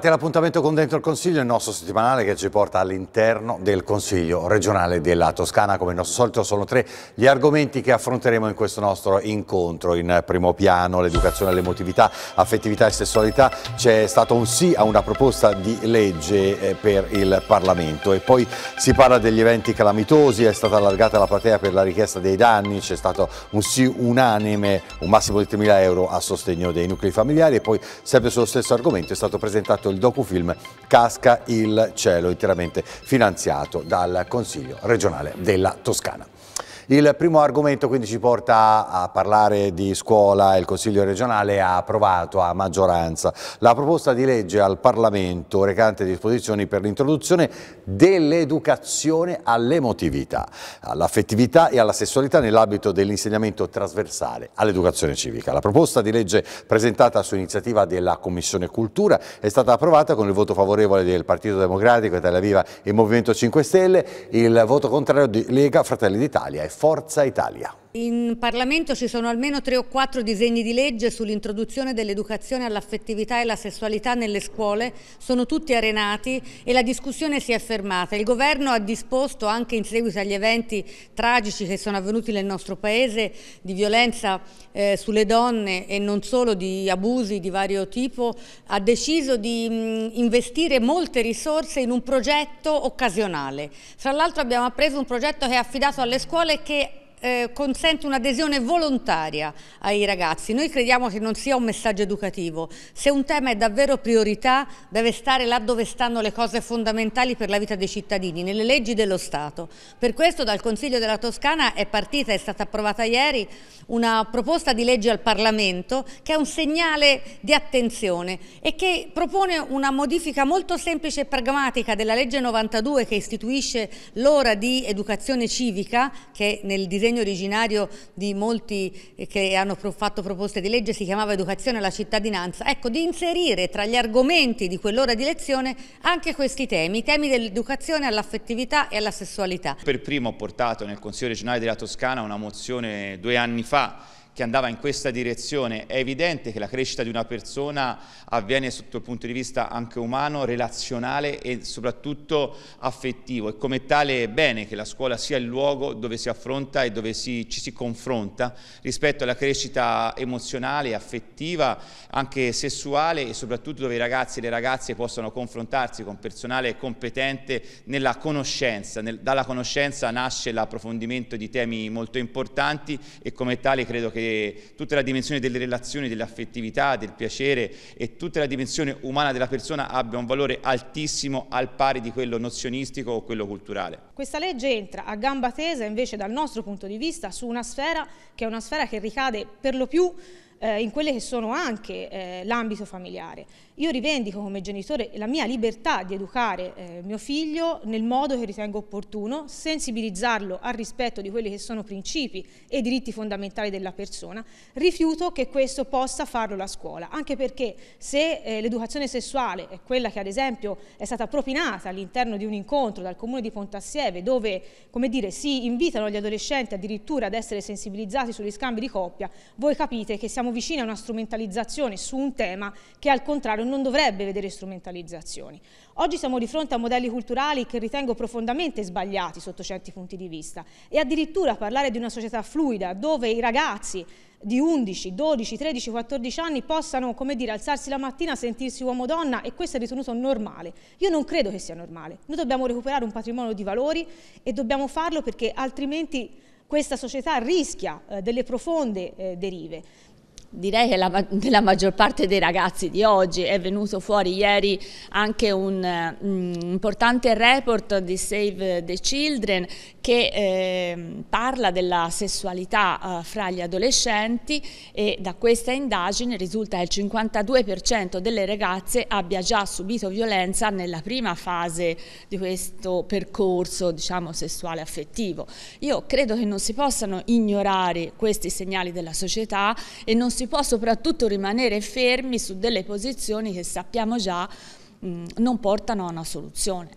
Bentrovati all'appuntamento con Dentro il Consiglio, il nostro settimanale che ci porta all'interno del Consiglio regionale della Toscana. Come al solito sono tre gli argomenti che affronteremo in questo nostro incontro. In primo piano l'educazione all'emotività, affettività e sessualità. C'è stato un sì a una proposta di legge eh, per il Parlamento e poi si parla degli eventi calamitosi, è stata allargata la platea per la richiesta dei danni, c'è stato un sì unanime, un massimo di 3.000 euro a sostegno dei nuclei familiari e poi sempre sullo stesso argomento è stato presentato progetto, il docufilm Casca il cielo, interamente finanziato dal Consiglio regionale della Toscana. Il primo argomento quindi ci porta a parlare di scuola il Consiglio regionale ha approvato a maggioranza la proposta di legge al Parlamento recante disposizioni per l'introduzione dell'educazione all'emotività, all'affettività e alla sessualità nell'ambito dell'insegnamento trasversale all'educazione civica. La proposta di legge presentata su iniziativa della Commissione Cultura è stata approvata con il voto favorevole del Partito Democratico, Italia Viva e Movimento 5 Stelle, il voto contrario di Lega, Fratelli d'Italia e Forza Italia. In Parlamento ci sono almeno tre o quattro disegni di legge sull'introduzione dell'educazione all'affettività e alla sessualità nelle scuole, sono tutti arenati e la discussione si è fermata. Il governo ha disposto, anche in seguito agli eventi tragici che sono avvenuti nel nostro paese, di violenza eh, sulle donne e non solo di abusi di vario tipo, ha deciso di mh, mm, investire molte risorse in un progetto occasionale. Tra l'altro abbiamo appreso un progetto che è affidato alle scuole che eh, consente un'adesione volontaria ai ragazzi. Noi crediamo che non sia un messaggio educativo. Se un tema è davvero priorità, deve stare là dove stanno le cose fondamentali per la vita dei cittadini, nelle leggi dello Stato. Per questo dal Consiglio della Toscana è partita, è stata approvata ieri, una proposta di legge al Parlamento che è un segnale di attenzione e che propone una modifica molto semplice e pragmatica della legge 92 che istituisce l'ora di educazione civica che nel disegno disegno originario di molti eh, che hanno fatto proposte di legge si chiamava Educazione alla cittadinanza, ecco di inserire tra gli argomenti di quell'ora di lezione anche questi temi, i temi dell'educazione all'affettività e alla sessualità. Per primo ho portato nel Consiglio regionale della Toscana una mozione due anni fa che andava in questa direzione. È evidente che la crescita di una persona avviene sotto il punto di vista anche umano, relazionale e soprattutto affettivo e come tale è bene che la scuola sia il luogo dove si affronta e dove si, ci si confronta rispetto alla crescita emozionale, affettiva, anche sessuale e soprattutto dove i ragazzi e le ragazze possono confrontarsi con personale competente nella conoscenza. Nel, dalla conoscenza nasce l'approfondimento di temi molto importanti e come tale credo che tutta la dimensione delle relazioni, dell'affettività, del piacere e tutta la dimensione umana della persona abbia un valore altissimo al pari di quello nozionistico o quello culturale. Questa legge entra a gamba tesa invece dal nostro punto di vista su una sfera che è una sfera che ricade per lo più eh, in quelle che sono anche eh, l'ambito familiare. Io rivendico come genitore la mia libertà di educare eh, mio figlio nel modo che ritengo opportuno, sensibilizzarlo al rispetto di quelli che sono principi e diritti fondamentali della persona, rifiuto che questo possa farlo la scuola, anche perché se eh, l'educazione sessuale è quella che ad esempio è stata propinata all'interno di un incontro dal comune di Pontassieve dove come dire, si invitano gli adolescenti addirittura ad essere sensibilizzati sugli scambi di coppia, voi capite che siamo vicini a una strumentalizzazione su un tema che al contrario non dovrebbe vedere strumentalizzazioni. Oggi siamo di fronte a modelli culturali che ritengo profondamente sbagliati sotto certi punti di vista e addirittura parlare di una società fluida dove i ragazzi di 11, 12, 13, 14 anni possano, come dire, alzarsi la mattina, sentirsi uomo o donna e questo è ritenuto normale. Io non credo che sia normale. Noi dobbiamo recuperare un patrimonio di valori e dobbiamo farlo perché altrimenti questa società rischia eh, delle profonde eh, derive direi che della maggior parte dei ragazzi di oggi è venuto fuori ieri anche un, un mm, importante report di Save the Children che eh, parla della sessualità eh, fra gli adolescenti e da questa indagine risulta che il 52% delle ragazze abbia già subito violenza nella prima fase di questo percorso diciamo sessuale affettivo. Io credo che non si possano ignorare questi segnali della società e non si si può soprattutto rimanere fermi su delle posizioni che sappiamo già mh, non portano a una soluzione.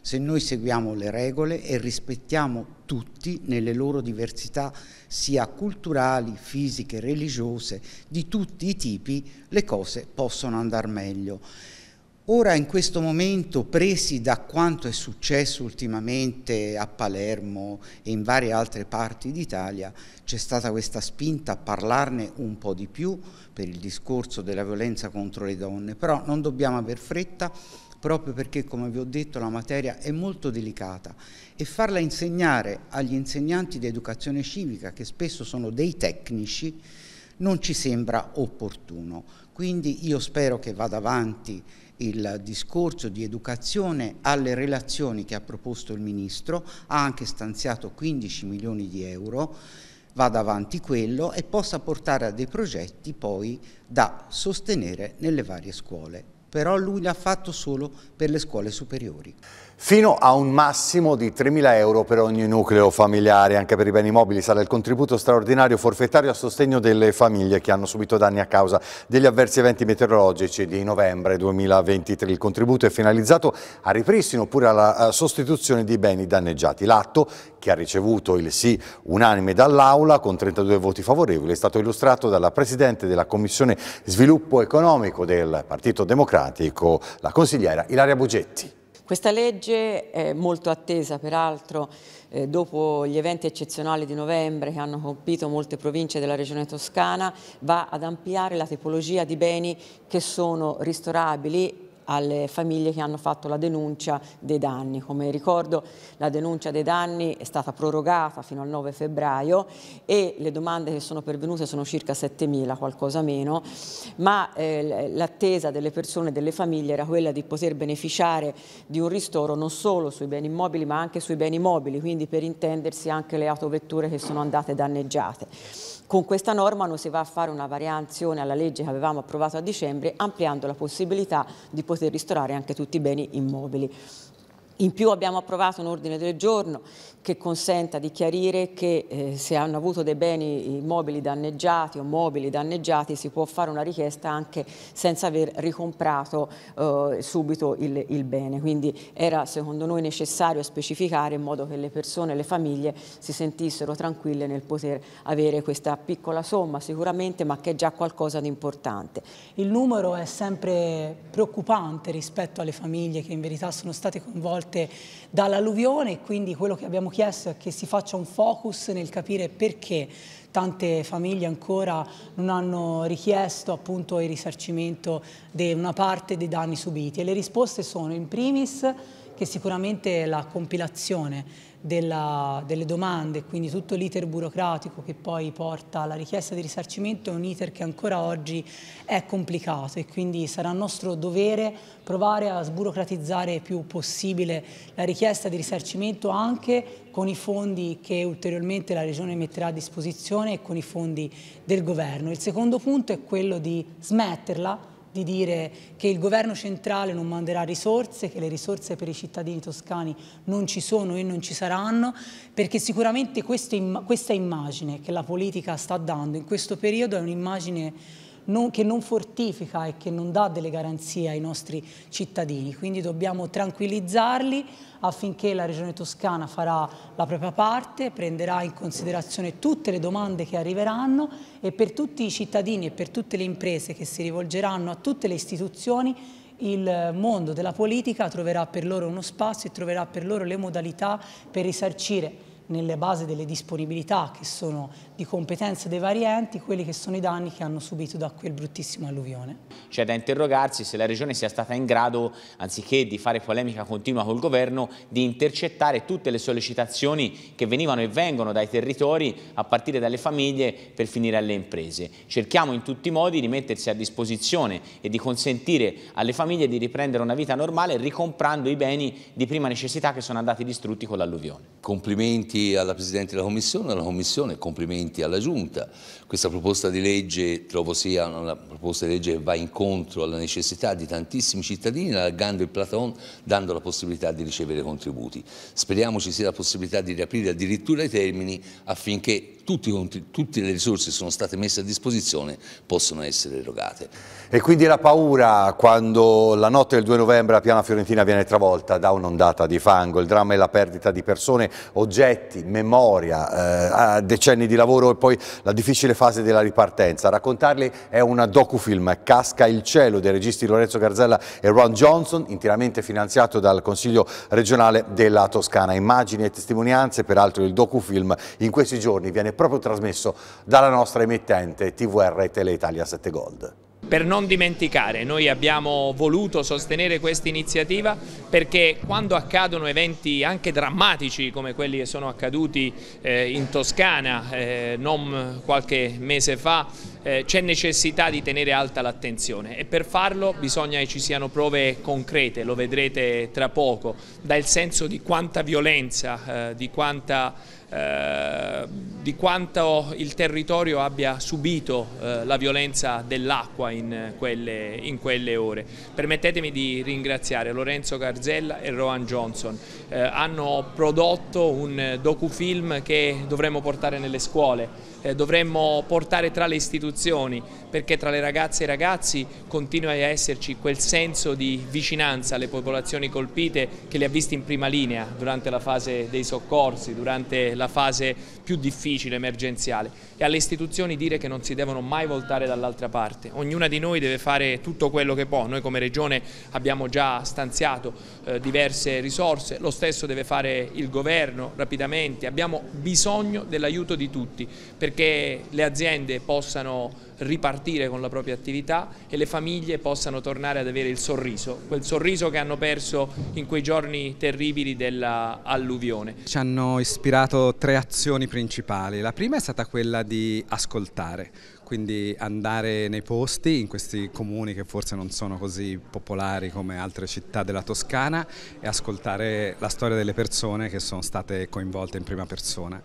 Se noi seguiamo le regole e rispettiamo tutti nelle loro diversità sia culturali, fisiche, religiose, di tutti i tipi, le cose possono andare meglio. Ora in questo momento, presi da quanto è successo ultimamente a Palermo e in varie altre parti d'Italia, c'è stata questa spinta a parlarne un po' di più per il discorso della violenza contro le donne, però non dobbiamo aver fretta proprio perché, come vi ho detto, la materia è molto delicata e farla insegnare agli insegnanti di educazione civica, che spesso sono dei tecnici, non ci sembra opportuno. Quindi io spero che vada avanti il discorso di educazione alle relazioni che ha proposto il Ministro, ha anche stanziato 15 milioni di euro, vada avanti quello e possa portare a dei progetti poi da sostenere nelle varie scuole. Però lui l'ha fatto solo per le scuole superiori fino a un massimo di 3.000 euro per ogni nucleo familiare. Anche per i beni mobili sarà il contributo straordinario forfettario a sostegno delle famiglie che hanno subito danni a causa degli avversi eventi meteorologici di novembre 2023. Il contributo è finalizzato al ripristino oppure alla eh, sostituzione di beni danneggiati. L'atto, che ha ricevuto il sì unanime dall'Aula con 32 voti favorevoli, è stato illustrato dalla Presidente della Commissione Sviluppo Economico del Partito Democratico, la consigliera Ilaria Bugetti. Questa legge è molto attesa peraltro eh, dopo gli eventi eccezionali di novembre che hanno colpito molte province della regione toscana va ad ampliare la tipologia di beni che sono ristorabili alle famiglie che hanno fatto la denuncia dei danni. Come ricordo la denuncia dei danni è stata prorogata fino al 9 febbraio e le domande che sono pervenute sono circa 7.000, qualcosa meno, ma eh, l'attesa delle persone e delle famiglie era quella di poter beneficiare di un ristoro non solo sui beni immobili ma anche sui beni mobili, quindi per intendersi anche le autovetture che sono andate danneggiate. Con questa norma non si va a fare una variazione alla legge che avevamo approvato a dicembre ampliando la possibilità di poter poter ristorare anche tutti i beni immobili. In più abbiamo approvato un ordine del giorno che consenta di chiarire che eh, se hanno avuto dei beni immobili danneggiati o mobili danneggiati si può fare una richiesta anche senza aver ricomprato eh, subito il, il, bene. Quindi era secondo noi necessario specificare in modo che le persone e le famiglie si sentissero tranquille nel poter avere questa piccola somma sicuramente ma che è già qualcosa di importante. Il numero è sempre preoccupante rispetto alle famiglie che in verità sono state coinvolte dall'alluvione e quindi quello che abbiamo chiesto richiesto è che si faccia un focus nel capire perché tante famiglie ancora non hanno richiesto appunto il risarcimento di una parte dei danni subiti e le risposte sono in primis che sicuramente la compilazione della, delle domande, quindi tutto l'iter burocratico che poi porta alla richiesta di risarcimento è un iter che ancora oggi è complicato e quindi sarà nostro dovere provare a sburocratizzare il più possibile la richiesta di risarcimento anche con i fondi che ulteriormente la Regione metterà a disposizione e con i fondi del Governo. Il secondo punto è quello di smetterla di dire che il governo centrale non manderà risorse, che le risorse per i cittadini toscani non ci sono e non ci saranno, perché sicuramente questa immagine che la politica sta dando in questo periodo è un'immagine non, che non fortifica e che non dà delle garanzie ai nostri cittadini. Quindi dobbiamo tranquillizzarli affinché la Regione Toscana farà la propria parte, prenderà in considerazione tutte le domande che arriveranno e per tutti i cittadini e per tutte le imprese che si rivolgeranno a tutte le istituzioni il mondo della politica troverà per loro uno spazio e troverà per loro le modalità per risarcire nelle basi delle disponibilità che sono di competenza dei vari enti quelli che sono i danni che hanno subito da quel bruttissimo alluvione. C'è da interrogarsi se la Regione sia stata in grado, anziché di fare polemica continua col Governo, di intercettare tutte le sollecitazioni che venivano e vengono dai territori a partire dalle famiglie per finire alle imprese. Cerchiamo in tutti i modi di mettersi a disposizione e di consentire alle famiglie di riprendere una vita normale ricomprando i beni di prima necessità che sono andati distrutti con l'alluvione. Complimenti complimenti alla Presidente della Commissione, alla Commissione complimenti alla Giunta. Questa proposta di legge trovo sia una proposta di legge che va incontro alla necessità di tantissimi cittadini allargando il Platon, dando la possibilità di ricevere contributi. Speriamo ci sia la possibilità di riaprire addirittura i termini affinché tutti, tutte le risorse che sono state messe a disposizione possano essere erogate. E quindi la paura quando la notte del 2 novembre la piana fiorentina viene travolta da un'ondata di fango, il dramma è la perdita di persone, oggetti, progetti, memoria, eh, ah, decenni di lavoro e poi la difficile fase della ripartenza. Raccontarli è una docufilm, Casca il cielo, dei registi Lorenzo Garzella e Ron Johnson, interamente finanziato dal Consiglio regionale della Toscana. Immagini e testimonianze, peraltro il docufilm in questi giorni viene proprio trasmesso dalla nostra emittente TVR Tele Italia 7 Gold. Per non dimenticare, noi abbiamo voluto sostenere questa iniziativa perché quando accadono eventi anche drammatici come quelli che sono accaduti eh, in Toscana eh, non qualche mese fa, eh, c'è necessità di tenere alta l'attenzione e per farlo bisogna che ci siano prove concrete, lo vedrete tra poco, dal senso di quanta violenza, di quanta eh, di quanto il territorio abbia subito eh, la violenza dell'acqua in, eh, in quelle, ore. Permettetemi di ringraziare Lorenzo Garzella e Rohan Johnson, eh, hanno prodotto un eh, docufilm che dovremmo portare nelle scuole, dovremmo portare tra le istituzioni perché tra le ragazze e i ragazzi continua a esserci quel senso di vicinanza alle popolazioni colpite che li ha visti in prima linea durante la fase dei soccorsi, durante della fase più difficile, emergenziale e alle istituzioni dire che non si devono mai voltare dall'altra parte. Ognuna di noi deve fare tutto quello che può, noi come Regione abbiamo già stanziato eh, diverse risorse, lo stesso deve fare il Governo rapidamente, abbiamo bisogno dell'aiuto di tutti perché le aziende possano ripartire con la propria attività e le famiglie possano tornare ad avere il sorriso, quel sorriso che hanno perso in quei giorni terribili dell'alluvione. Ci hanno ispirato tre azioni principali, la prima è stata quella di ascoltare, quindi andare nei posti, in questi comuni che forse non sono così popolari come altre città della Toscana e ascoltare la storia delle persone che sono state coinvolte in prima persona.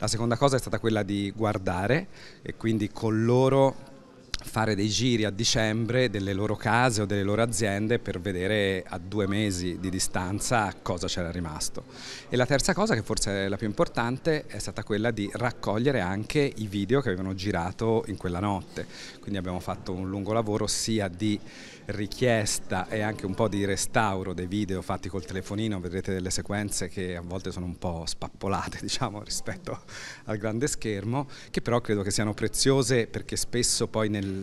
La seconda cosa è stata quella di guardare e quindi con loro fare dei giri a dicembre delle loro case o delle loro aziende per vedere a due mesi di distanza cosa c'era rimasto. E la terza cosa, che forse è la più importante, è stata quella di raccogliere anche i video che avevano girato in quella notte. Quindi abbiamo fatto un lungo lavoro sia di richiesta e anche un po' di restauro dei video fatti col telefonino, vedrete delle sequenze che a volte sono un po' spappolate diciamo, rispetto al grande schermo, che però credo che siano preziose perché spesso poi nel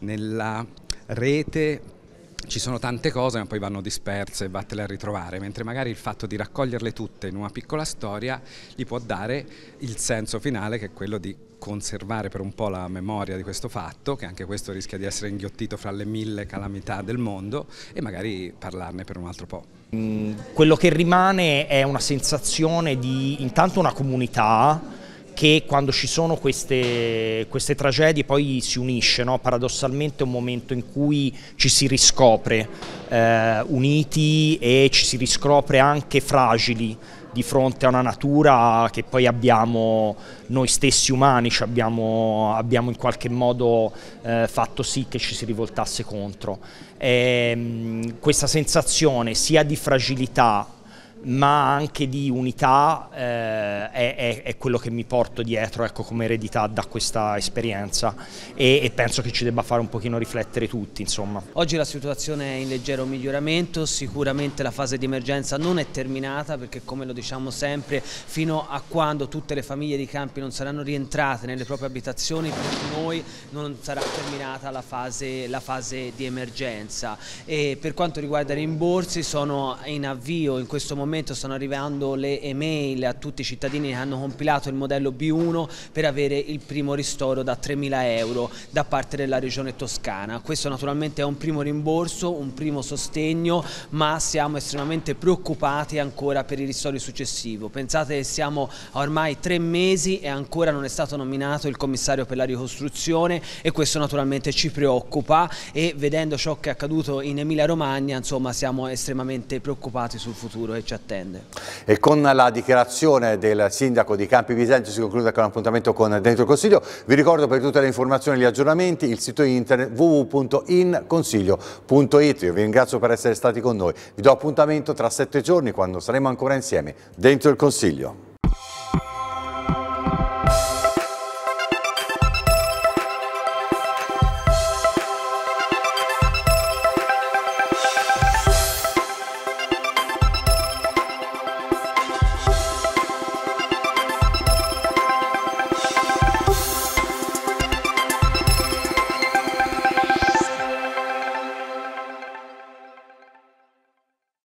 nella rete ci sono tante cose ma poi vanno disperse e vattele a ritrovare, mentre magari il fatto di raccoglierle tutte in una piccola storia gli può dare il senso finale che è quello di conservare per un po' la memoria di questo fatto, che anche questo rischia di essere inghiottito fra le mille calamità del mondo e magari parlarne per un altro po'. Mm, quello che rimane è una sensazione di intanto una comunità che quando ci sono queste, queste tragedie poi si unisce, no? paradossalmente è un momento in cui ci si riscopre eh, uniti e ci si riscopre anche fragili di fronte a una natura che poi abbiamo noi stessi umani, cioè abbiamo, abbiamo in qualche modo eh, fatto sì che ci si rivoltasse contro. E, ehm, questa sensazione sia di fragilità ma anche di unità eh, è, è, è, quello che mi porto dietro ecco, come eredità da questa esperienza e, e, penso che ci debba fare un pochino riflettere tutti. Insomma. Oggi la situazione è in leggero miglioramento, sicuramente la fase di emergenza non è terminata perché come lo diciamo sempre fino a quando tutte le famiglie di campi non saranno rientrate nelle proprie abitazioni per noi non sarà terminata la fase, la fase di emergenza. E per quanto riguarda i rimborsi sono in avvio in questo momento momento stanno arrivando le email a tutti i cittadini che hanno compilato il modello B1 per avere il primo ristoro da 3.000 euro da parte della regione toscana. Questo naturalmente è un primo rimborso, un primo sostegno, ma siamo estremamente preoccupati ancora per il ristoro successivo. Pensate che siamo ormai tre mesi e ancora non è stato nominato il commissario per la ricostruzione e questo naturalmente ci preoccupa e vedendo ciò che è accaduto in Emilia Romagna insomma siamo estremamente preoccupati sul futuro che ci attende. E con la dichiarazione del sindaco di Campi Bisenzio si conclude con l'appuntamento con Dentro il Consiglio. Vi ricordo per tutte le informazioni e gli aggiornamenti il sito internet www.inconsiglio.it. Io vi ringrazio per essere stati con noi. Vi do appuntamento tra sette giorni quando saremo ancora insieme Dentro il Consiglio.